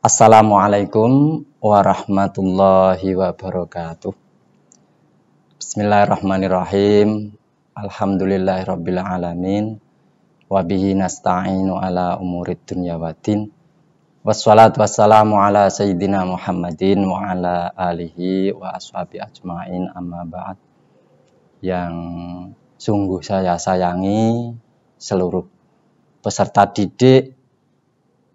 Assalamualaikum warahmatullahi wabarakatuh. Bismillahirrahmanirrahim. Alhamdulillahirrabbilalamin alamin. nasta'inu ala umurid dunya waddin. Wassalatu wassalamu ala sayyidina Muhammadin wa ala alihi wa ashabi ajmain amma ba'd. Yang sungguh saya sayangi seluruh peserta didik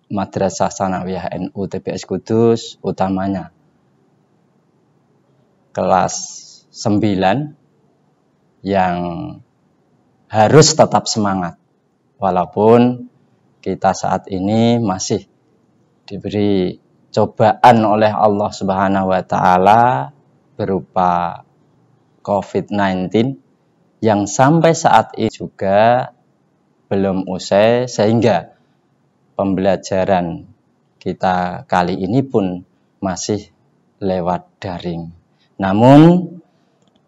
Madrasah Sanawiyah NU TPS Kudus utamanya kelas 9 yang harus tetap semangat walaupun kita saat ini masih diberi cobaan oleh Allah Subhanahu wa taala berupa COVID-19 yang sampai saat ini juga belum usai sehingga pembelajaran kita kali ini pun masih lewat daring. Namun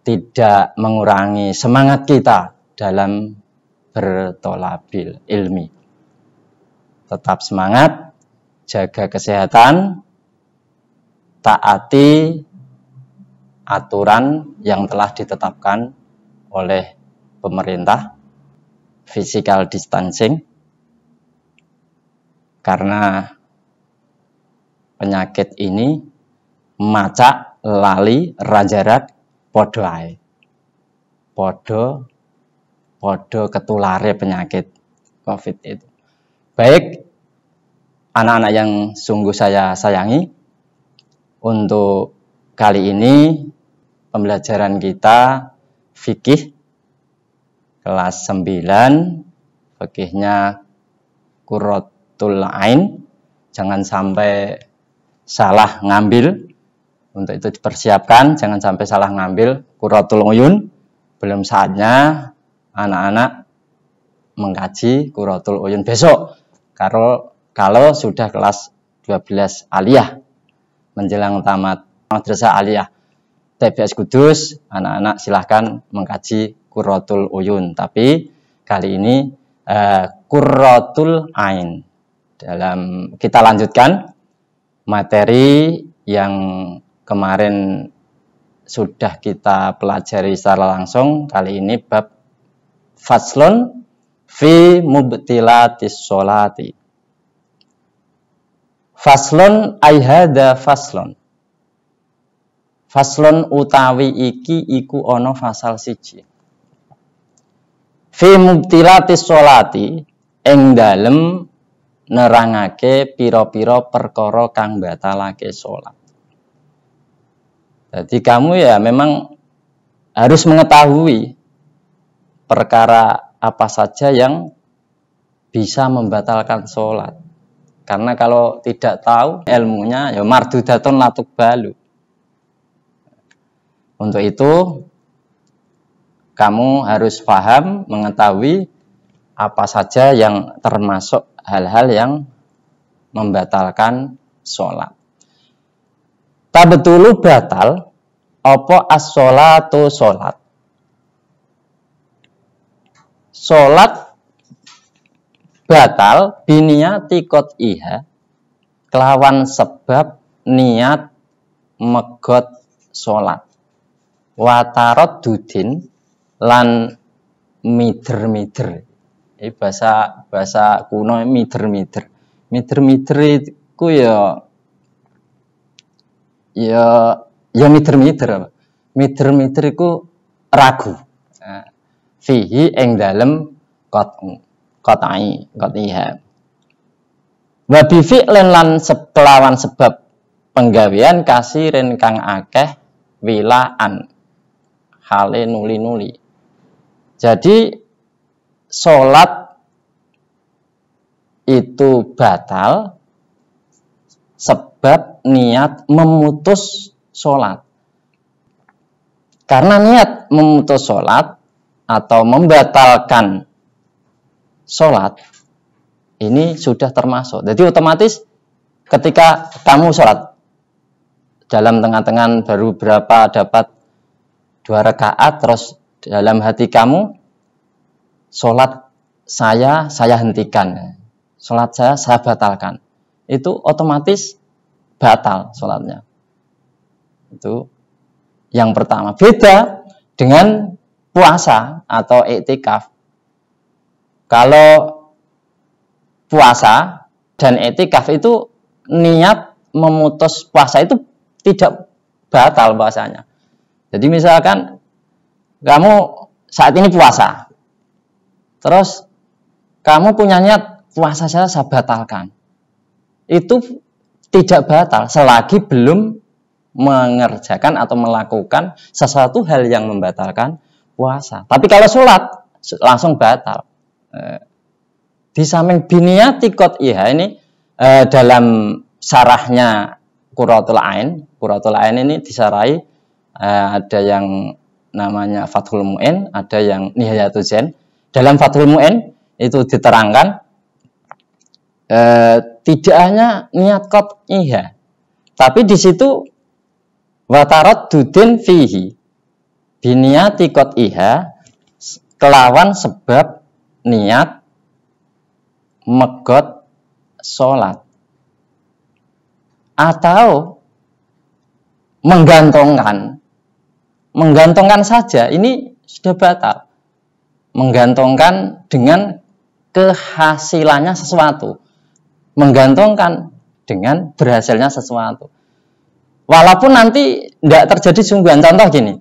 tidak mengurangi semangat kita dalam bertolabil ilmi. Tetap semangat, jaga kesehatan, taati aturan yang telah ditetapkan oleh pemerintah, physical distancing, karena penyakit ini macak lali rajarat podoai podo podo ketulare penyakit covid itu baik anak-anak yang sungguh saya sayangi untuk kali ini pembelajaran kita fikih kelas 9 fikihnya kurot tul ain jangan sampai salah ngambil untuk itu dipersiapkan jangan sampai salah ngambil kuratul uyun belum saatnya anak-anak mengkaji kuratul uyun besok kalau kalau sudah kelas 12 aliyah menjelang tamat madrasah aliyah TBS Kudus anak-anak silahkan mengkaji kuratul uyun tapi kali ini kuratul eh, ain dalam kita lanjutkan materi yang kemarin sudah kita pelajari secara langsung kali ini bab faslon fi mubtilatis solati faslon ayhada faslon faslon utawi iki iku ono fasal siji fi mubtilatis solati ing dalem nerangake piro-piro perkoro kang batalake sholat. Jadi kamu ya memang harus mengetahui perkara apa saja yang bisa membatalkan sholat. Karena kalau tidak tahu ilmunya, ya mardudatun latuk balu. Untuk itu, kamu harus paham, mengetahui apa saja yang termasuk hal-hal yang membatalkan sholat. Tabetulu batal opo as sholatu sholat. Sholat batal binia tikot iha kelawan sebab niat megot sholat. Watarot dudin lan mider-mider eh bahasa bahasa kuno meter meter meter meter itu ya ya ya meter meter meter meter itu ragu. Nah, fihi eng dalam kot kotai kotiha. Wa lenlan sepelawan sekelawan sebab penggawean kasih renkang akeh wilaan hale nuli-nuli. Jadi sholat itu batal sebab niat memutus sholat. Karena niat memutus sholat atau membatalkan sholat ini sudah termasuk. Jadi otomatis ketika kamu sholat dalam tengah-tengah baru berapa dapat dua rakaat terus dalam hati kamu sholat saya saya hentikan, sholat saya saya batalkan, itu otomatis batal sholatnya. Itu yang pertama. Beda dengan puasa atau etikaf. Kalau puasa dan etikaf itu niat memutus puasa itu tidak batal puasanya. Jadi misalkan kamu saat ini puasa, Terus kamu punya niat puasa saya saya batalkan. Itu tidak batal selagi belum mengerjakan atau melakukan sesuatu hal yang membatalkan puasa. Tapi kalau sholat langsung batal. Eh, di samping biniati kot iha ini eh, dalam sarahnya kuratul Ain, kuratul Ain ini disarai eh, ada yang namanya Fathul Mu'in, ada yang Nihayatul Zain. Dalam Fathul Mu'in itu diterangkan e, tidak hanya niat kot iha, tapi di situ watarot dudin fihi biniati kot iha kelawan sebab niat megot sholat atau menggantungkan menggantungkan saja ini sudah batal menggantungkan dengan kehasilannya sesuatu, menggantungkan dengan berhasilnya sesuatu. Walaupun nanti tidak terjadi sungguhan contoh gini.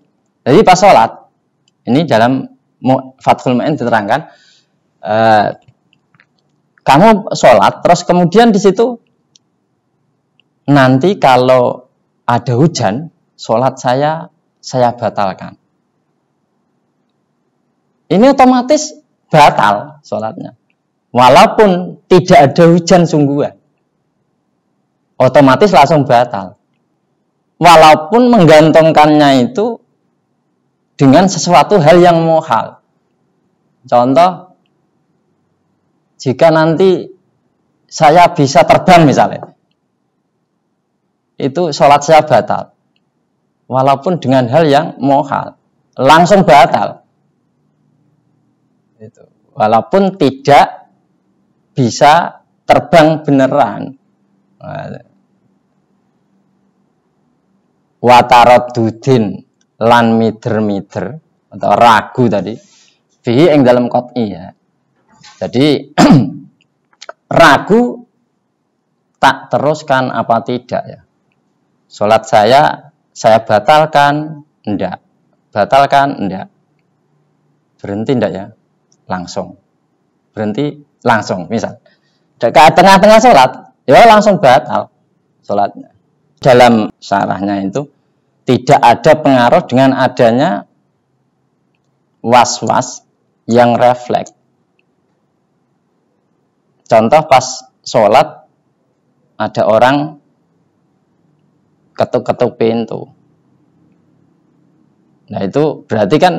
Jadi pas sholat, ini dalam fatul Ma'in diterangkan, eh, kamu sholat, terus kemudian di situ nanti kalau ada hujan, sholat saya saya batalkan ini otomatis batal sholatnya. Walaupun tidak ada hujan sungguhan, otomatis langsung batal. Walaupun menggantungkannya itu dengan sesuatu hal yang mohal. Contoh, jika nanti saya bisa terbang misalnya, itu sholat saya batal. Walaupun dengan hal yang mohal, langsung batal itu Walaupun tidak bisa terbang beneran. Watarot dudin lan mider-mider atau ragu tadi fihi yang dalam kot ya jadi ragu tak teruskan apa tidak ya sholat saya saya batalkan enggak batalkan enggak berhenti enggak ya langsung. Berhenti langsung, misal. Dekat tengah-tengah sholat, ya langsung batal sholatnya. Dalam syarahnya itu, tidak ada pengaruh dengan adanya was-was yang refleks. Contoh pas sholat, ada orang ketuk-ketuk pintu. Nah itu berarti kan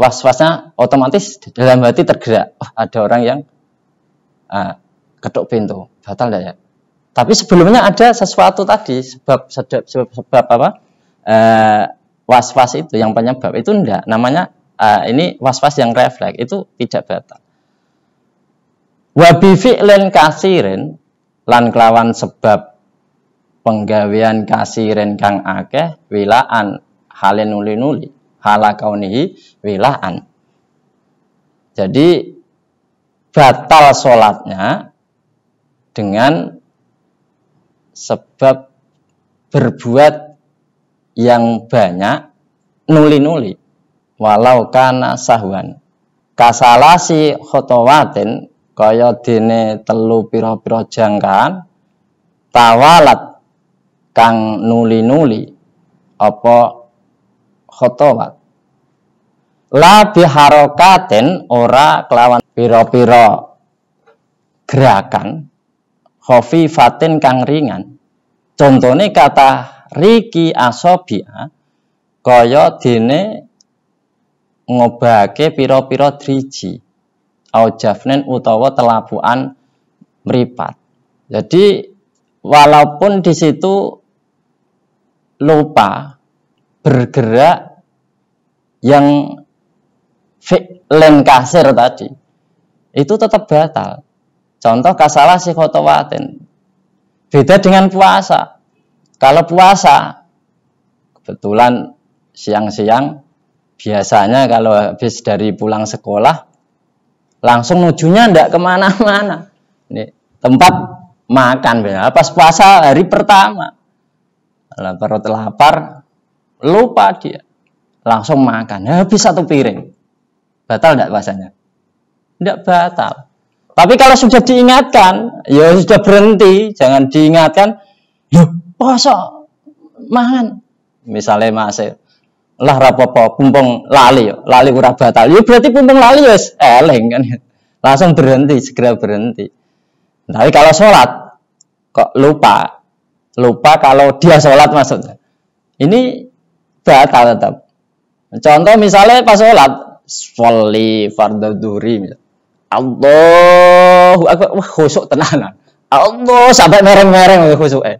was-wasnya otomatis dalam hati tergerak. oh, ada orang yang uh, ketuk pintu, batal tidak ya? Tapi sebelumnya ada sesuatu tadi sebab sebab, sebab apa? Uh, was-was itu yang penyebab itu enggak namanya uh, ini was-was yang refleks itu tidak batal. Wabi len kasirin lan kelawan sebab penggawean kasiren kang akeh wilaan halen nuli-nuli Halakau kaunihi wilaan. Jadi batal sholatnya dengan sebab berbuat yang banyak nuli-nuli walau karena sahwan kasalasi khotowatin kaya dene telu piro-piro jangkaan tawalat kang nuli-nuli apa khotowat la biharokaten ora kelawan piro-piro gerakan hofi fatin kang ringan contohnya kata riki asobia kaya dene ngobake piro-piro driji jafnen utawa telapuan meripat jadi walaupun di situ lupa bergerak yang fi'len kasir tadi itu tetap batal. Contoh kasalah khotowatin. Beda dengan puasa. Kalau puasa, kebetulan siang-siang biasanya kalau habis dari pulang sekolah langsung nujunya ndak kemana-mana tempat makan pas puasa hari pertama kalau perut lapar lupa dia langsung makan habis satu piring batal tidak puasanya tidak batal tapi kalau sudah diingatkan ya sudah berhenti jangan diingatkan lu puasa mangan misalnya masih lah rapopo pumpung lali yo lali ora batal ya berarti pumpung lali wis eling kan langsung berhenti segera berhenti tapi kalau sholat kok lupa lupa kalau dia sholat maksudnya ini batal tetap Contoh misalnya pas sholat, sholli fardhu dhuhri. Allahu akbar, wah khusuk tenanan. Allah sampai mereng-mereng khusyuk. eh.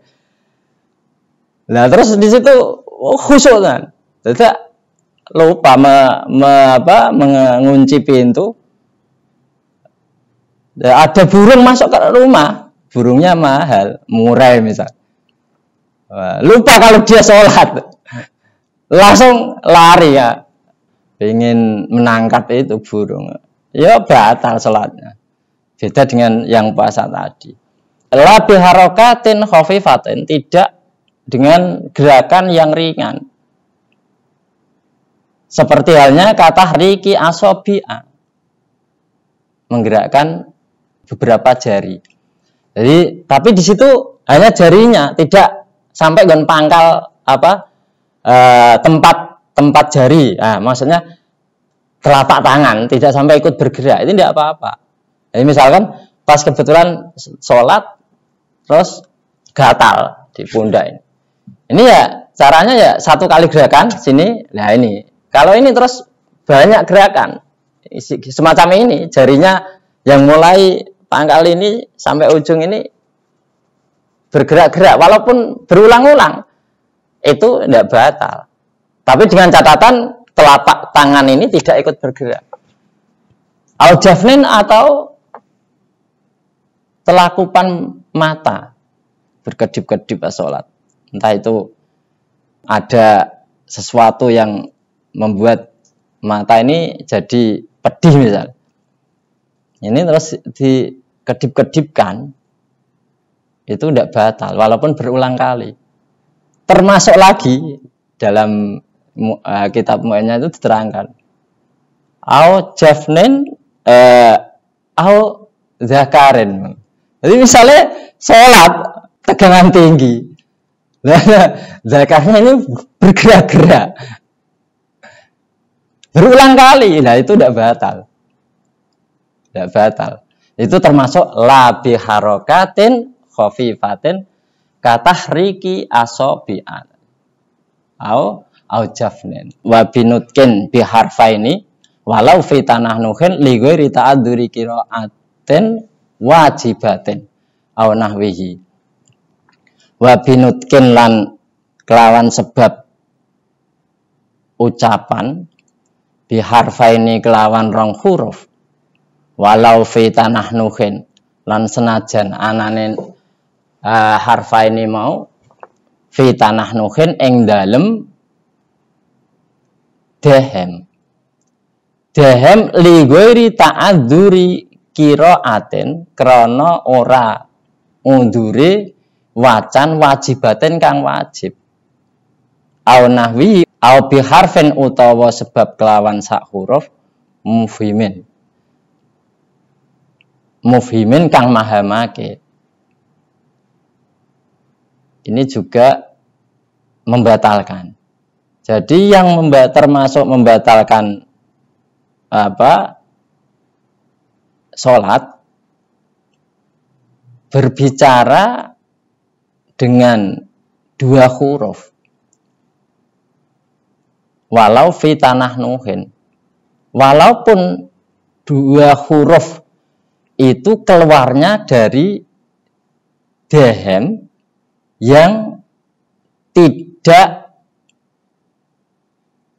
Nah terus di situ oh, khusuk kan. Jadi lupa me, me, apa, mengunci pintu. Ada burung masuk ke rumah, burungnya mahal, murai misal. Lupa kalau dia sholat, langsung lari ya ingin menangkap itu burung ya batal sholatnya beda dengan yang puasa tadi Labi harokatin khofifatin tidak dengan gerakan yang ringan seperti halnya kata riki asobia menggerakkan beberapa jari jadi tapi di situ hanya jarinya tidak sampai dengan pangkal apa Eh, tempat tempat jari. Nah, maksudnya telapak tangan tidak sampai ikut bergerak ini tidak apa-apa. Jadi misalkan pas kebetulan sholat terus gatal di pundak ini. Ini ya caranya ya satu kali gerakan sini, nah ini. Kalau ini terus banyak gerakan semacam ini jarinya yang mulai pangkal ini sampai ujung ini bergerak-gerak walaupun berulang-ulang itu tidak batal. Tapi dengan catatan telapak tangan ini tidak ikut bergerak. Al jafnin atau telakupan mata berkedip-kedip sholat. Entah itu ada sesuatu yang membuat mata ini jadi pedih misal. Ini terus dikedip-kedipkan itu tidak batal walaupun berulang kali termasuk lagi dalam uh, kitab mu'anya itu diterangkan au jafnin uh, au zakarin jadi misalnya sholat tegangan tinggi zakarnya ini bergerak-gerak berulang kali nah itu tidak batal tidak batal itu termasuk labi harokatin khofifatin katah riki asobi'an au au jafnin wa binutkin ini, walau fi tanah nuhin li ghairi ta'adduri qira'atin wajibatin au nahwihi wa binutkin lan kelawan sebab ucapan ini kelawan rong huruf walau fi tanah nuhin lan senajan ananen uh, ah, harfaini mau fi tanah nuhin eng dalem dehem dehem li duri kiro aten krono ora unduri wacan wajibaten kang wajib au nahwi au bi utawa sebab kelawan sak huruf mufhimin mufhimin kang mahamake ini juga membatalkan. Jadi yang memba termasuk membatalkan apa sholat berbicara dengan dua huruf walau fi tanah nuhin walaupun dua huruf itu keluarnya dari dehem yang tidak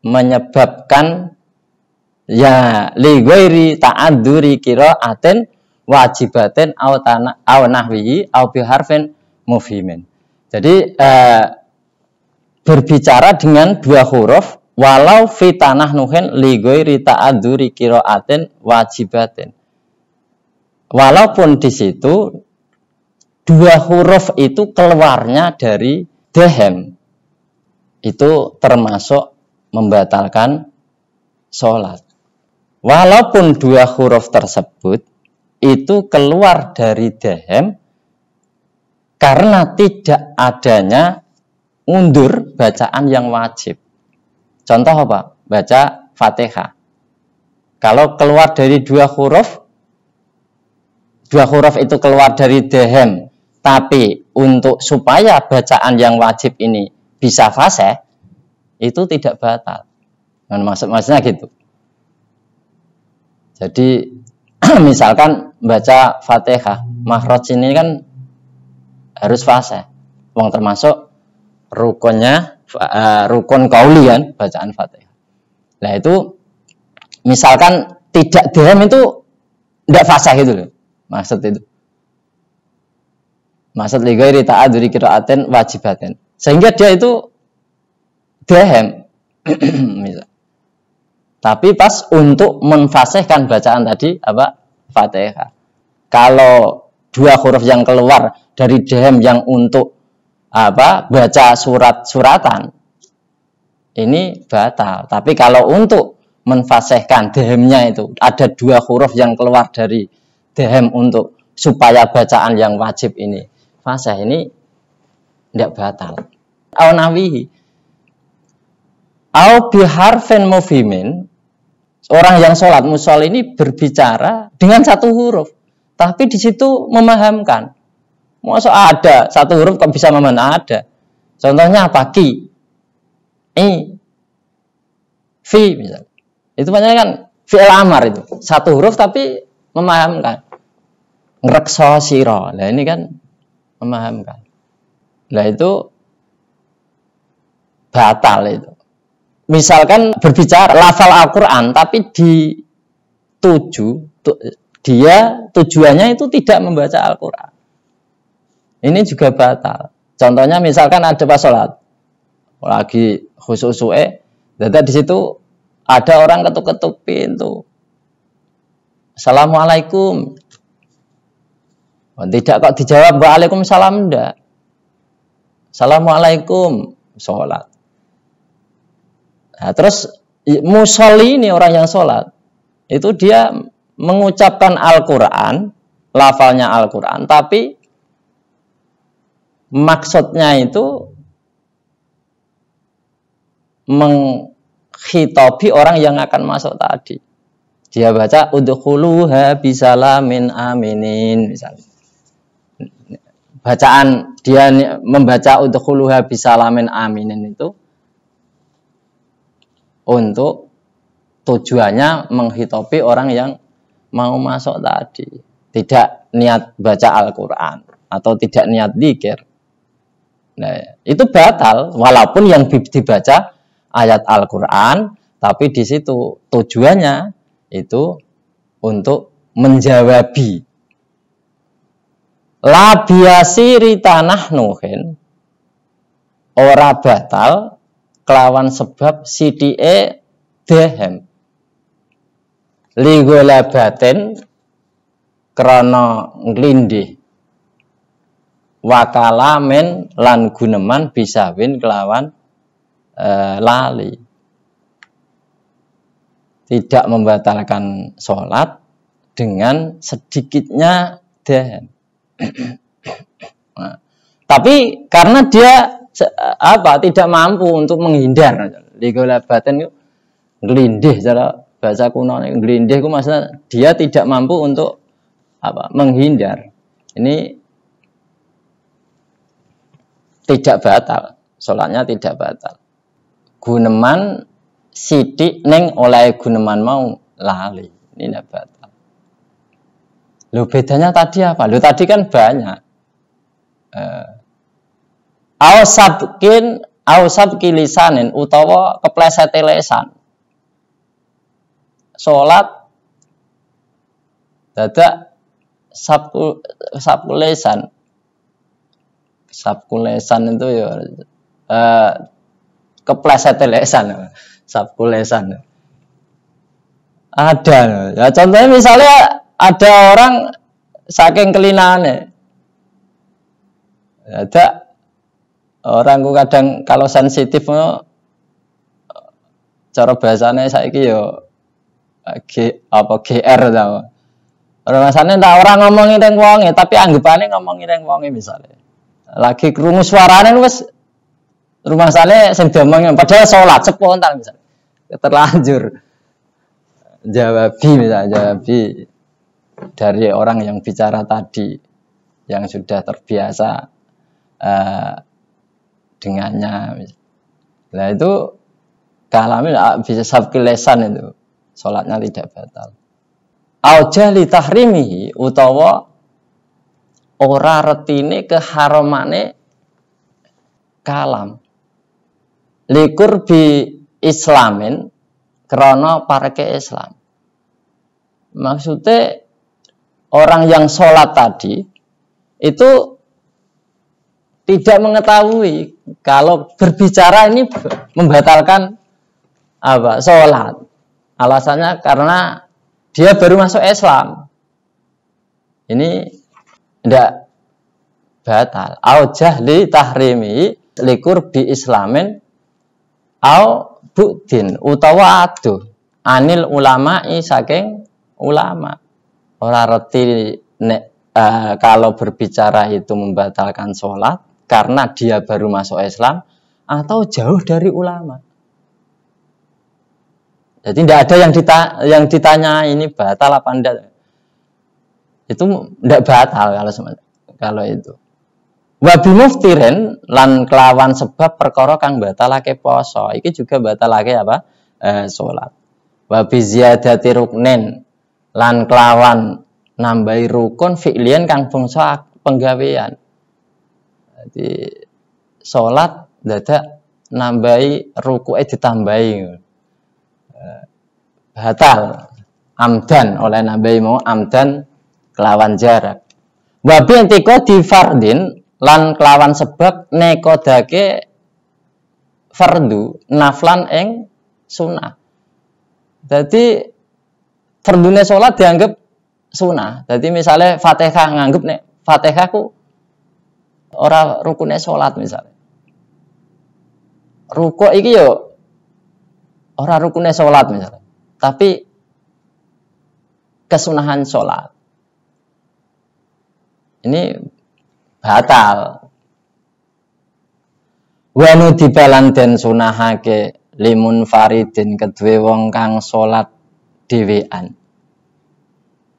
menyebabkan ya li ta'aduri kira aten wajibatin au tanah au nahwihi au biharfin mufhimin. Jadi eh, berbicara dengan dua huruf walau fi tanah nuhin li ta'aduri kira aten wajibatin. Walaupun di situ dua huruf itu keluarnya dari dehem itu termasuk membatalkan sholat. Walaupun dua huruf tersebut itu keluar dari dehem karena tidak adanya undur bacaan yang wajib. Contoh apa? Baca Fatihah. Kalau keluar dari dua huruf, dua huruf itu keluar dari dehem tapi untuk supaya bacaan yang wajib ini bisa fase, itu tidak batal. Dan nah, maksud maksudnya gitu. Jadi misalkan baca Fatihah, mahroj ini kan harus fase. Uang termasuk rukunnya eh, rukun kauli kan bacaan Fatihah. Nah itu misalkan tidak diam itu tidak fase gitu loh. Maksud itu. Maksud ligairi ta'aduri kiraaten wajibaten. Sehingga dia itu dehem. Tapi pas untuk menfasihkan bacaan tadi apa? Fatihah. Kalau dua huruf yang keluar dari dehem yang untuk apa? baca surat-suratan ini batal. Tapi kalau untuk menfasihkan dehemnya itu ada dua huruf yang keluar dari dehem untuk supaya bacaan yang wajib ini fasih ini tidak batal. Au nawihi. Au biharfin mufimin. Orang yang sholat musol ini berbicara dengan satu huruf. Tapi di situ memahamkan. Masa ada satu huruf kok bisa memahami ada. Contohnya apa? Ki. I. Fi misalnya. Itu banyak kan fi'il amar itu. Satu huruf tapi memahamkan. Ngerekso siro. Nah ini kan memahamkan. Nah itu batal itu. Misalkan berbicara lafal Al-Quran tapi dituju, tu, dia tujuannya itu tidak membaca Al-Quran. Ini juga batal. Contohnya misalkan ada pas sholat, lagi khusus su'e, data di situ ada orang ketuk-ketuk pintu. Assalamualaikum, tidak kok dijawab waalaikumsalam enggak. Assalamualaikum sholat. Nah, terus musholi ini orang yang sholat itu dia mengucapkan Al-Quran, lafalnya Al-Quran, tapi maksudnya itu menghitobi orang yang akan masuk tadi. Dia baca udhuluha bisalamin aminin misalnya bacaan dia membaca untuk udhuluha bisalamin aminin itu untuk tujuannya menghitopi orang yang mau masuk tadi. Tidak niat baca Al-Quran atau tidak niat dikir. Nah, itu batal walaupun yang dibaca ayat Al-Quran tapi di situ tujuannya itu untuk menjawabi labiasiri tanah nuhin ora batal kelawan sebab sidie dehem ligola batin krono nglindih wakalamen lan guneman bisa win kelawan e, lali tidak membatalkan sholat dengan sedikitnya dehem Nah, tapi karena dia apa tidak mampu untuk menghindar batin itu gelindih cara bahasa kuno gelindih itu maksudnya dia tidak mampu untuk apa menghindar ini tidak batal sholatnya tidak batal guneman sidik neng oleh guneman mau lali ini tidak batal lu bedanya tadi apa? lu tadi kan banyak. Eh, Ausabkin au kilisanin utawa kepleset lesan. Salat dadak sabku sabkulesan. Sabkulesan itu ya eh, kepleset lesan. Sabkulesan. Ada. Ya contohnya misalnya ada orang saking kelinane. Ada orang ku kadang kalau sensitif no, oh, cara bahasanya saiki yo G, apa GR tau. Rasanya tak orang ngomongin teng wonge, tapi anggapannya ngomongin teng wonge misalnya. Lagi krungu suarane wis rumah sana sing diomongin padahal sholat spontan misalnya. Terlanjur. Jawabi misalnya jawabi dari orang yang bicara tadi yang sudah terbiasa uh, dengannya. Nah itu kalamin ah, bisa sabkilesan itu sholatnya tidak batal. Aujali tahrimihi utawa ora retine keharamane kalam. Likur bi islamin krono parke islam. Maksudnya orang yang sholat tadi itu tidak mengetahui kalau berbicara ini membatalkan apa sholat alasannya karena dia baru masuk Islam ini tidak batal au jahli tahrimi likur bi islamin au bukdin utawa aduh anil ulama'i saking ulama orang reti nek e, kalau berbicara itu membatalkan sholat karena dia baru masuk Islam atau jauh dari ulama. Jadi tidak ada yang dita yang ditanya ini batal apa enggak. Itu tidak batal kalau kalau itu. Wabi muftirin lan kelawan sebab perkara kang batalake poso. Iki juga batalake apa? Eh, sholat. Wabi ziyadati ruknin lan kelawan nambahi rukun fi'lian kang bangsa penggawean. Jadi salat dadak nambahi rukuke eh, ditambahi. Eh, batal amdan oleh nambahi mau amdan kelawan jarak. Babi entiko di fardin lan kelawan sebab nekodake fardu naflan eng sunnah. Jadi fardunya sholat dianggap sunnah. Jadi misalnya fatihah nganggap nih fatihah ku ora rukunnya sholat misalnya. Ruko iki yo ora rukunnya sholat misalnya. Tapi kesunahan sholat. Ini batal. Wanu dibalan den sunahake limun faridin kedue wong kang sholat dhewean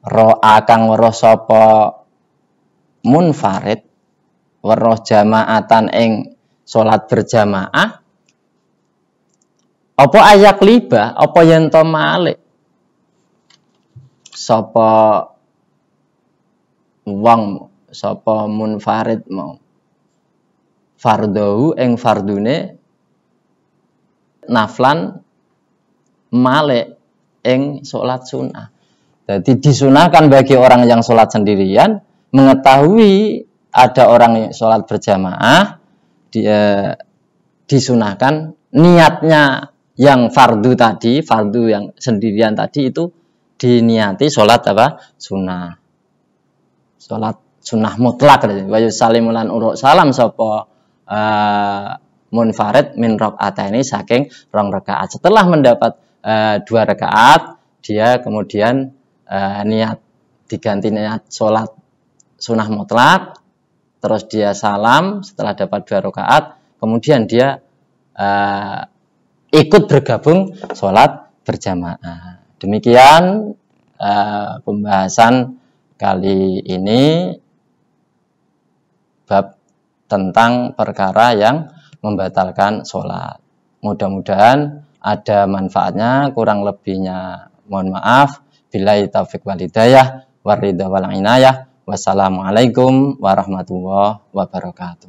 ro'a kang weruh sapa munfarid weruh jamaatan ing salat berjamaah apa ayak liba apa yen to malik sapa wong sapa munfarid mau fardhu ing fardune naflan malik Eng sholat sunnah. Jadi disunahkan bagi orang yang sholat sendirian mengetahui ada orang yang sholat berjamaah dia eh, disunahkan niatnya yang fardu tadi, fardu yang sendirian tadi itu diniati sholat apa? Sunnah. Sholat sunnah mutlak. Wa salimulan uruk salam sopo uh, eh, munfarid min ini saking rong rakaat. Setelah mendapat uh, dua rakaat dia kemudian uh, niat diganti niat sholat sunnah mutlak terus dia salam setelah dapat dua rakaat kemudian dia uh, ikut bergabung sholat berjamaah demikian uh, pembahasan kali ini bab tentang perkara yang membatalkan sholat mudah-mudahan ada manfaatnya, kurang lebihnya mohon maaf. Bila taufik hidayah, waridah wal inayah. Wassalamualaikum warahmatullahi wabarakatuh.